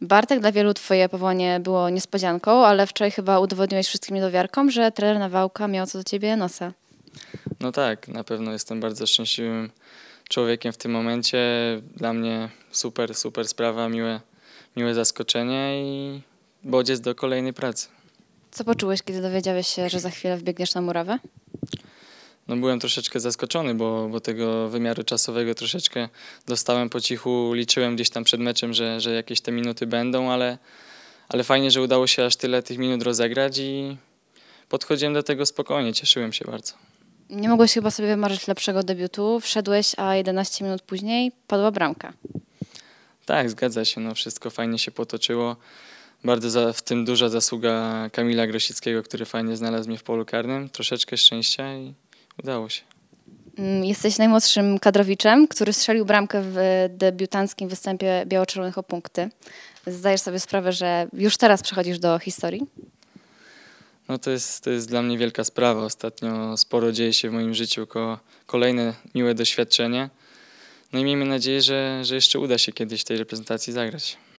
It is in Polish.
Bartek, dla wielu twoje powołanie było niespodzianką, ale wczoraj chyba udowodniłeś wszystkim niedowiarkom, że trener Nawałka miał co do ciebie nosa. No tak, na pewno jestem bardzo szczęśliwym człowiekiem w tym momencie. Dla mnie super, super sprawa, miłe, miłe zaskoczenie i bodziec do kolejnej pracy. Co poczułeś, kiedy dowiedziałeś się, że za chwilę wbiegniesz na murawę? no byłem troszeczkę zaskoczony, bo, bo tego wymiaru czasowego troszeczkę dostałem po cichu. Liczyłem gdzieś tam przed meczem, że, że jakieś te minuty będą, ale, ale fajnie, że udało się aż tyle tych minut rozegrać i podchodziłem do tego spokojnie, cieszyłem się bardzo. Nie mogłeś chyba sobie wymarzyć lepszego debiutu. Wszedłeś, a 11 minut później padła bramka. Tak, zgadza się. No, wszystko fajnie się potoczyło. Bardzo za, w tym duża zasługa Kamila Grosickiego, który fajnie znalazł mnie w polu karnym. Troszeczkę szczęścia i, Udało się. Mm, jesteś najmłodszym kadrowiczem, który strzelił bramkę w debiutanckim występie Biało-Czerwonych o punkty. Zdajesz sobie sprawę, że już teraz przechodzisz do historii? No to jest, to jest dla mnie wielka sprawa. Ostatnio sporo dzieje się w moim życiu, ko kolejne miłe doświadczenie. No i miejmy nadzieję, że, że jeszcze uda się kiedyś tej reprezentacji zagrać.